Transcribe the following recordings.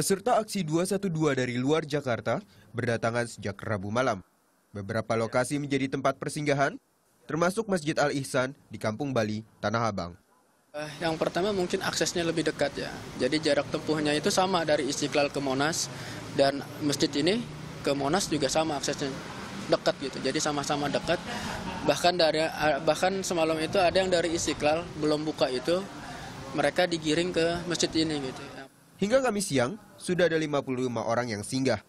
Peserta aksi 212 dari luar Jakarta berdatangan sejak Rabu malam. Beberapa lokasi menjadi tempat persinggahan, termasuk Masjid Al-Ihsan di Kampung Bali, Tanah Abang. Eh, yang pertama mungkin aksesnya lebih dekat ya. Jadi jarak tempuhnya itu sama dari Istiqlal ke Monas dan masjid ini ke Monas juga sama aksesnya dekat gitu. Jadi sama-sama dekat. Bahkan dari eh, bahkan semalam itu ada yang dari Istiqlal belum buka itu mereka digiring ke masjid ini gitu. Hingga Kamis siang, sudah ada 55 orang yang singgah.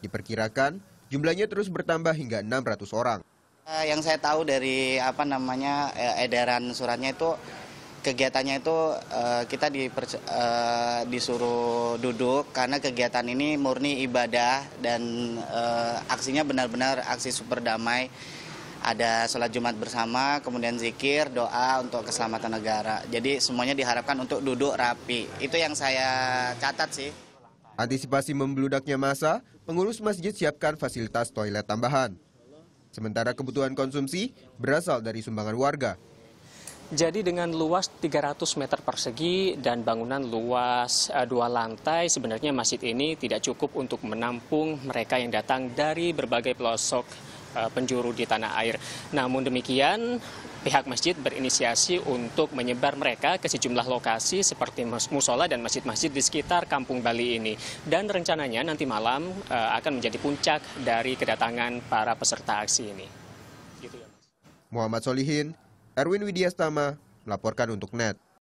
Diperkirakan, jumlahnya terus bertambah hingga 600 orang. Eh, yang saya tahu dari apa namanya e, edaran suratnya itu kegiatannya itu e, kita diper, e, disuruh duduk karena kegiatan ini murni ibadah dan aksinya benar-benar aksi super damai ada sholat Jumat bersama, kemudian zikir, doa untuk keselamatan negara. Jadi semuanya diharapkan untuk duduk rapi. Itu yang saya catat sih. Antisipasi membludaknya masa, pengurus masjid siapkan fasilitas toilet tambahan. Sementara kebutuhan konsumsi berasal dari sumbangan warga. Jadi dengan luas 300 meter persegi dan bangunan luas eh, dua lantai, sebenarnya masjid ini tidak cukup untuk menampung mereka yang datang dari berbagai pelosok Eh, penjuru di tanah air. Namun demikian, pihak masjid berinisiasi untuk menyebar mereka ke sejumlah lokasi seperti musola dan masjid-masjid di sekitar Kampung Bali ini. Dan rencananya nanti malam eh, akan menjadi puncak dari kedatangan para peserta aksi ini. Gitu ya, Muhammad Solihin, Erwin Widiastama, melaporkan untuk NET.